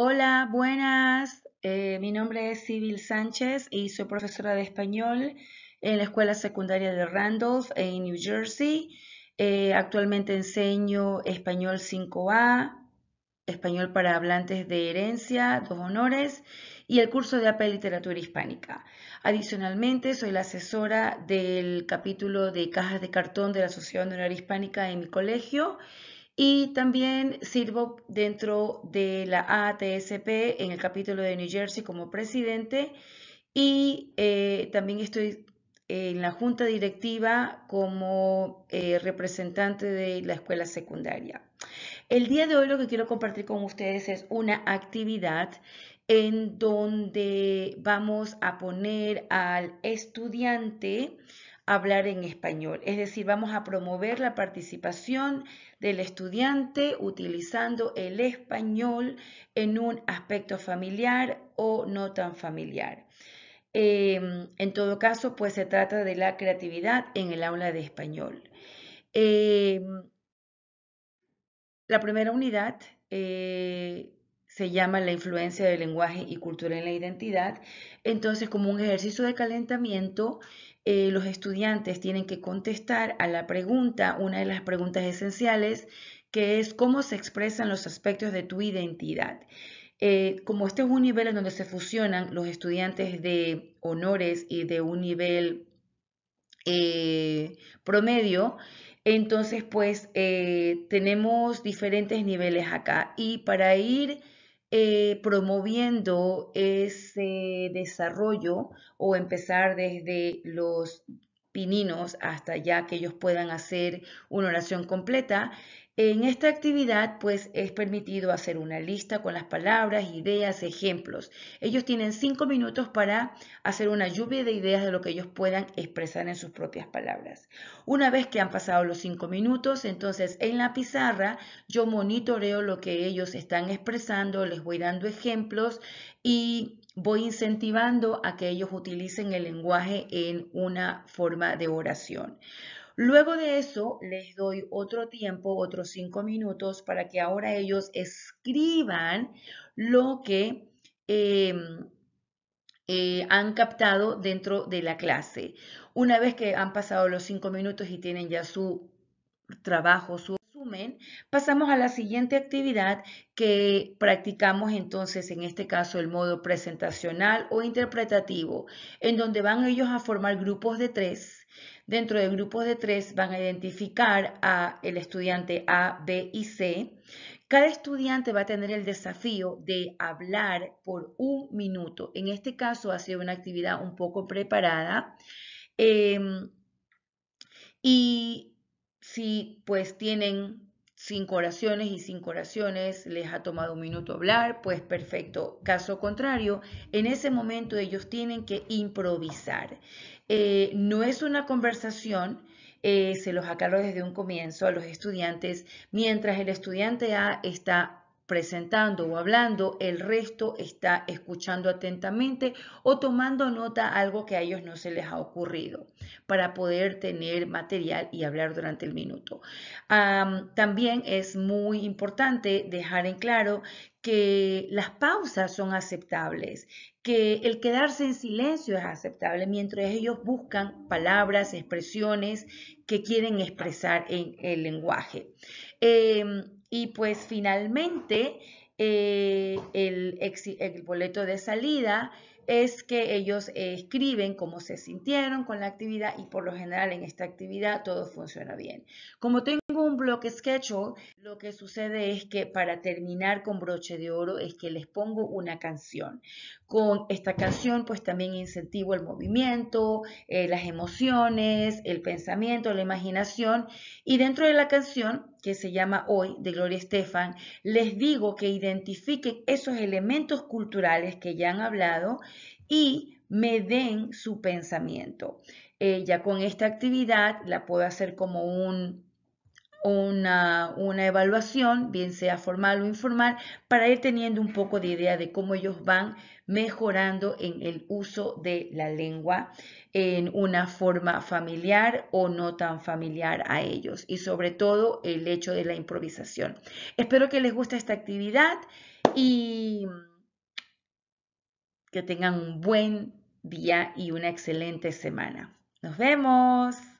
Hola, buenas. Eh, mi nombre es Sibyl Sánchez y soy profesora de español en la Escuela Secundaria de Randolph en New Jersey. Eh, actualmente enseño español 5A, español para hablantes de herencia, dos honores y el curso de AP Literatura Hispánica. Adicionalmente, soy la asesora del capítulo de cajas de cartón de la Sociedad Honoraria Hispánica en mi colegio y también sirvo dentro de la ATSP en el capítulo de New Jersey como presidente y eh, también estoy en la junta directiva como eh, representante de la escuela secundaria. El día de hoy lo que quiero compartir con ustedes es una actividad en donde vamos a poner al estudiante a hablar en español, es decir, vamos a promover la participación del estudiante utilizando el español en un aspecto familiar o no tan familiar. Em, en todo caso, pues se trata de la creatividad en el aula de español. Em, la primera unidad eh, se llama la influencia del lenguaje y cultura en la identidad. Entonces, como un ejercicio de calentamiento, eh, los estudiantes tienen que contestar a la pregunta, una de las preguntas esenciales, que es cómo se expresan los aspectos de tu identidad. Eh, como este es un nivel en donde se fusionan los estudiantes de honores y de un nivel eh, promedio, entonces pues tenemos diferentes niveles acá. Y para ir eh, promoviendo ese desarrollo o empezar desde los pininos hasta ya que ellos puedan hacer una oración completa en esta actividad, pues, es permitido hacer una lista con las palabras, ideas, ejemplos. Ellos tienen cinco minutos para hacer una lluvia de ideas de lo que ellos puedan expresar en sus propias palabras. Una vez que han pasado los cinco minutos, entonces en la pizarra yo monitoreo lo que ellos están expresando, les voy dando ejemplos y voy incentivando a que ellos utilicen el lenguaje en una forma de oración. Luego de eso, les doy otro tiempo, otros cinco minutos, para que ahora ellos escriban lo que em, eh, han captado dentro de la clase. Una vez que han pasado los cinco minutos y tienen ya su trabajo, su pasamos a la siguiente actividad que practicamos entonces, en este caso, el modo presentacional o interpretativo, en donde van ellos a formar grupos de tres. Dentro de grupos de tres van a identificar a el estudiante A, B y C. Cada estudiante va a tener el desafío de hablar por un minuto. En este caso ha sido una actividad un poco preparada. Em, y si pues tienen cinco oraciones y cinco oraciones les ha tomado un minuto hablar, pues perfecto. Caso contrario, en ese momento ellos tienen que improvisar. Eh, no es una conversación, eh, se los aclaro desde un comienzo a los estudiantes, mientras el estudiante A está presentando o hablando, el resto está escuchando atentamente o tomando nota algo que a ellos no se les ha ocurrido para poder tener material y hablar durante el minuto. también es muy importante dejar en claro que las pausas son aceptables, que el quedarse en silencio es aceptable mientras ellos buscan palabras, expresiones que quieren expresar en el lenguaje. Em, y pues finalmente eh, el, boleto de salida es que ellos escriben cómo se sintieron con la actividad y por lo general en esta actividad todo funciona bien. Como un block schedule, lo que sucede es que para terminar con broche de oro es que les pongo una canción. Con esta canción pues también incentivo el movimiento, eh, las emociones, el pensamiento, la imaginación y dentro de la canción que se llama Hoy de Gloria Estefan, les digo que identifiquen esos elementos culturales que ya han hablado y me den su pensamiento. Eh, ya con esta actividad la puedo hacer como un una, evaluación, bien sea formal o informal, para ir teniendo un poco de idea de cómo ellos van mejorando en el uso de la lengua en una forma familiar o no tan familiar a ellos y sobre todo el hecho de la improvisación. Espero que les guste esta actividad y que tengan un buen día y una excelente semana. Nos vemos.